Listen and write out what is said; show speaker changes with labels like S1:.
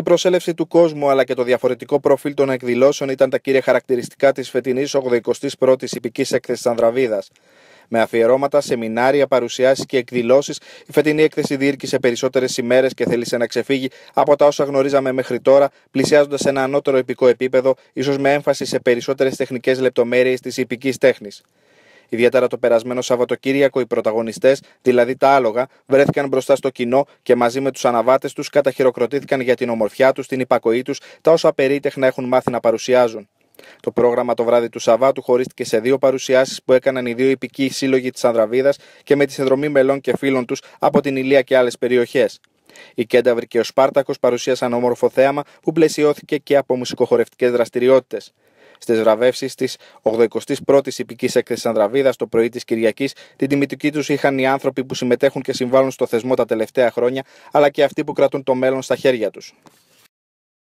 S1: Η προσέλευση του κόσμου αλλά και το διαφορετικό προφίλ των εκδηλώσεων ήταν τα κύρια χαρακτηριστικά της φετινής 81η Υπική Έκθεσης Ανδραβίδας. Με αφιερώματα, σεμινάρια, παρουσιάσεις και εκδηλώσεις, η φετινή έκθεση διήρκησε περισσότερες ημέρες και θέλησε να ξεφύγει από τα όσα γνωρίζαμε μέχρι τώρα, πλησιάζοντας ένα ανώτερο επικό επίπεδο, ίσως με έμφαση σε περισσότερες τεχνικές λεπτομέρειες της υπική τέχνης. Ιδιαίτερα το περασμένο Σαββατοκύριακο, οι πρωταγωνιστές, δηλαδή τα άλογα, βρέθηκαν μπροστά στο κοινό και μαζί με τους αναβάτες τους καταχειροκροτήθηκαν για την ομορφιά τους, την υπακοή τους, τα όσα περίτεχνα έχουν μάθει να παρουσιάζουν. Το πρόγραμμα το βράδυ του Σαββάτου χωρίστηκε σε δύο παρουσιάσεις που έκαναν οι δύο υπηκοί σύλλογοι της Ανδραβίδας και με τη συνδρομή μελών και φίλων τους από την Ηλία και άλλες περιοχές. Η Κένταβροι και ο Σπάρτακος παρουσίασαν όμορφο θέαμα που πλαισιώθηκε και από μουσικοχορευτικές δραστηριότητες στις βραβεύσεις της 81η Υπική Έκθεσης Ανδραβίδας το πρωί της Κυριακής. Την τιμητική τους είχαν οι άνθρωποι που συμμετέχουν και συμβάλλουν στο θεσμό τα τελευταία χρόνια, αλλά και αυτοί που κρατούν το μέλλον στα χέρια τους.